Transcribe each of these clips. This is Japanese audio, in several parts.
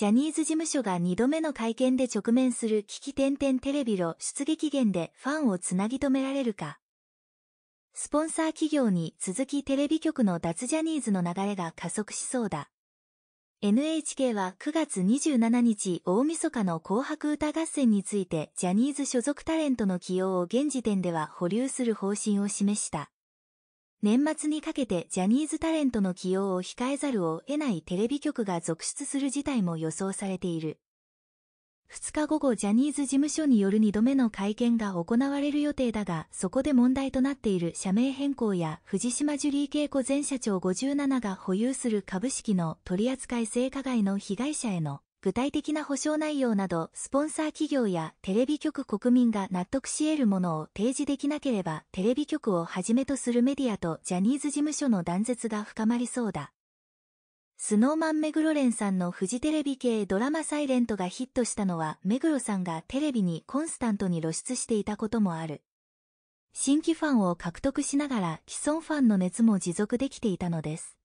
ジャニーズ事務所が2度目の会見で直面する危機点々テレビの出撃源でファンをつなぎ止められるか。スポンサー企業に続きテレビ局の脱ジャニーズの流れが加速しそうだ。NHK は9月27日大晦日の紅白歌合戦についてジャニーズ所属タレントの起用を現時点では保留する方針を示した。年末にかけてジャニーズタレントの起用を控えざるを得ないテレビ局が続出する事態も予想されている。2日午後ジャニーズ事務所による2度目の会見が行われる予定だが、そこで問題となっている社名変更や藤島ジュリー景子前社長57が保有する株式の取扱い成果外の被害者への具体的な保証内容など、スポンサー企業やテレビ局国民が納得し得るものを提示できなければ、テレビ局をはじめとするメディアとジャニーズ事務所の断絶が深まりそうだ。スノーマン目黒蓮さんのフジテレビ系ドラマサイレントがヒットしたのは目黒さんがテレビにコンスタントに露出していたこともある。新規ファンを獲得しながら既存ファンの熱も持続できていたのです。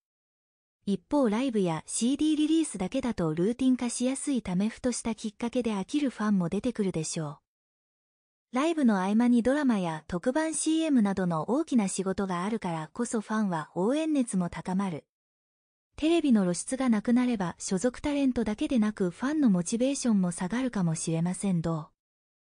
一方ライブや CD リリースだけだとルーティン化しやすいためふとしたきっかけで飽きるファンも出てくるでしょう。ライブの合間にドラマや特番 CM などの大きな仕事があるからこそファンは応援熱も高まる。テレビの露出がなくなれば所属タレントだけでなくファンのモチベーションも下がるかもしれませんどう。